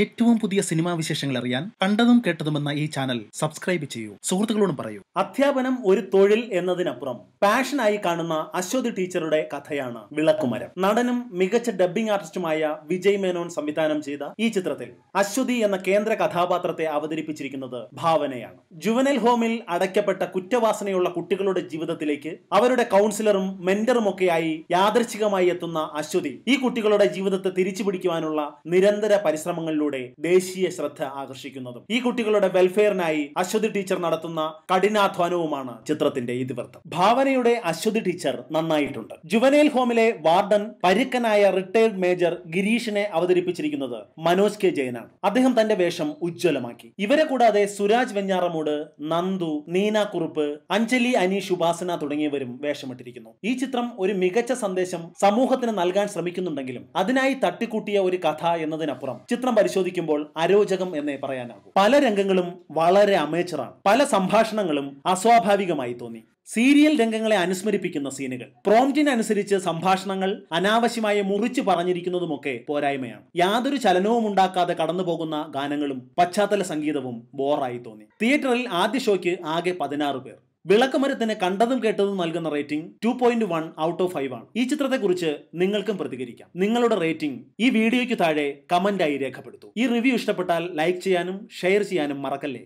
ഏറ്റവും പുതിയ സിനിമാ വിശേഷങ്ങൾ അറിയാൻ കണ്ടതും കേട്ടതുമെന്ന ഈ ചാനൽ സബ്സ്ക്രൈബ് ചെയ്യൂ സുഹൃത്തുക്കളോടും പറയൂ അധ്യാപനം ഒരു തൊഴിൽ എന്നതിനപ്പുറം പാഷനായി കാണുന്ന അശ്വതി ടീച്ചറുടെ കഥയാണ് വിളക്കുമരം നടനും മികച്ച ഡബ്ബിംഗ് ആർട്ടിസ്റ്റുമായ വിജയ് മേനോൻ സംവിധാനം ചെയ്ത ഈ ചിത്രത്തിൽ അശ്വതി എന്ന കേന്ദ്ര കഥാപാത്രത്തെ അവതരിപ്പിച്ചിരിക്കുന്നത് ഭാവനയാണ് ജുവനൽ ഹോമിൽ അടയ്ക്കപ്പെട്ട കുറ്റവാസനയുള്ള കുട്ടികളുടെ ജീവിതത്തിലേക്ക് അവരുടെ കൗൺസിലറും മെന്ററും ഒക്കെയായി യാദർശികമായി എത്തുന്ന അശ്വതി ഈ കുട്ടികളുടെ ജീവിതത്തെ തിരിച്ചു നിരന്തര പരിശ്രമങ്ങളിൽ പ്രവർത്തനങ്ങളിലൂടെ ദേശീയ ശ്രദ്ധ ആകർഷിക്കുന്നതും ഈ കുട്ടികളുടെ വെൽഫെയറിനായി അശ്വതി ടീച്ചർ നടത്തുന്ന കഠിനാധ്വാനവുമാണ് ചിത്രത്തിന്റെ ഇതിവൃത്തം ഭാവനയുടെ അശ്വതി ടീച്ചർ നന്നായിട്ടുണ്ട് ജുവനേൽ ഹോമിലെ വാർഡൻ പരുക്കനായ റിട്ടയർഡ് മേജർ ഗിരീഷിനെ അവതരിപ്പിച്ചിരിക്കുന്നത് മനോജ് കെ ജയനാണ് അദ്ദേഹം തന്റെ വേഷം ഉജ്ജ്വലമാക്കി ഇവരെ കൂടാതെ സുരാജ് വെഞ്ഞാറമൂട് നന്ദു നീന കുറുപ്പ് അഞ്ജലി അനീഷ് ഉപാസന തുടങ്ങിയവരും വേഷമിട്ടിരിക്കുന്നു ഈ ചിത്രം ഒരു മികച്ച സന്ദേശം സമൂഹത്തിന് നൽകാൻ ശ്രമിക്കുന്നുണ്ടെങ്കിലും അതിനായി തട്ടിക്കൂട്ടിയ ഒരു കഥ എന്നതിനപ്പുറം ചിത്രം പരിശോധിക്കുമ്പോൾ അരോചകം എന്നേ പറയാനാകൂ പല രംഗങ്ങളും വളരെ അമേച്ചറാണ് പല സംഭാഷണങ്ങളും അസ്വാഭാവികമായി തോന്നി സീരിയൽ രംഗങ്ങളെ അനുസ്മരിപ്പിക്കുന്ന സീനുകൾ പ്രോംറ്റിനനുസരിച്ച് സംഭാഷണങ്ങൾ അനാവശ്യമായി മുറിച്ചു പറഞ്ഞിരിക്കുന്നതുമൊക്കെ പോരായ്മയാണ് യാതൊരു ചലനവും ഉണ്ടാക്കാതെ കടന്നു ഗാനങ്ങളും പശ്ചാത്തല സംഗീതവും ബോറായി തോന്നി തിയേറ്ററിൽ ആദ്യ ഷോയ്ക്ക് ആകെ പതിനാറ് പേർ വിളക്കമരത്തിന് കണ്ടതും കേട്ടതും നൽകുന്ന rating two point one out of five ആണ് ഈ ചിത്രത്തെക്കുറിച്ച് നിങ്ങൾക്കും പ്രതികരിക്കാം നിങ്ങളുടെ റേറ്റിംഗ് ഈ വീഡിയോയ്ക്ക് താഴെ കമന്റായി രേഖപ്പെടുത്തൂ ഈ റിവ്യൂ ഇഷ്ടപ്പെട്ടാൽ ലൈക്ക് ചെയ്യാനും ഷെയർ ചെയ്യാനും മറക്കല്ലേ